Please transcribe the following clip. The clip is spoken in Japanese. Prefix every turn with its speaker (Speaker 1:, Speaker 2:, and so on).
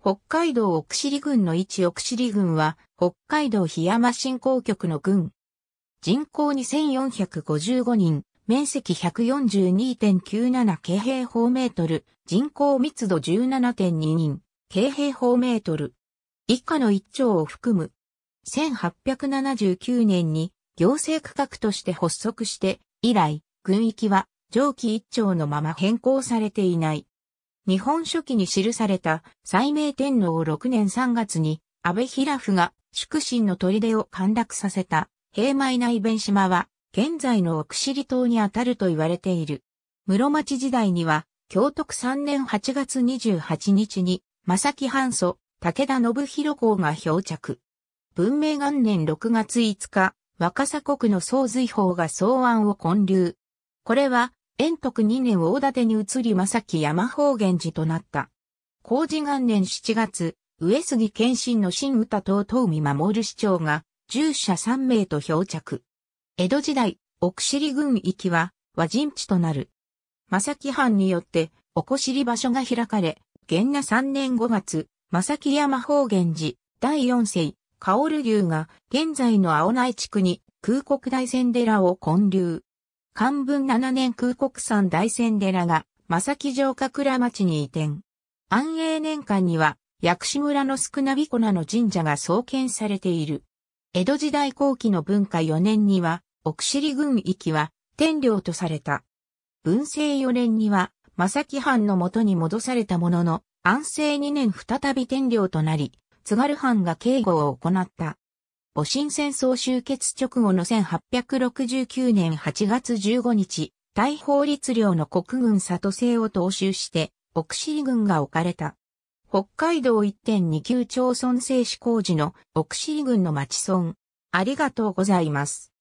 Speaker 1: 北海道奥尻郡の一奥尻郡は、北海道檜山振興局の郡。人口2455人、面積142.97京平方メートル、人口密度17.2人、京平方メートル。以下の一町を含む。1879年に行政区画として発足して、以来、郡域は上記一町のまま変更されていない。日本書紀に記された、西明天皇6年3月に、安倍平夫が、祝神の砦を陥落させた、平米内弁島は、現在の奥尻島にあたると言われている。室町時代には、京徳3年8月28日に、正木藩祖、武田信弘公が漂着。文明元年6月5日、若狭国の総随法が草案を建立。これは、円徳2年大館に移り正木山方源寺となった。工事元年7月、上杉謙信の新歌と東見守る市長が、従者3名と漂着。江戸時代、奥尻郡域は和人地となる。正木藩によって、し尻場所が開かれ、元那3年5月、正木山方源寺、第四世、薫流が、現在の青内地区に、空国大仙寺を建立。漢文7年空国山大仙寺が、正木城下倉町に移転。安永年間には、薬師村の少なびこなの神社が創建されている。江戸時代後期の文化4年には、奥尻郡域は、天領とされた。文政4年には、正木藩の元に戻されたものの、安政2年再び天領となり、津軽藩が警護を行った。戊辰戦争終結直後の1869年8月15日、大法律領の国軍里政を踏襲して、奥尻軍が置かれた。北海道1.29町村制施工時の奥尻軍の町村。ありがとうございます。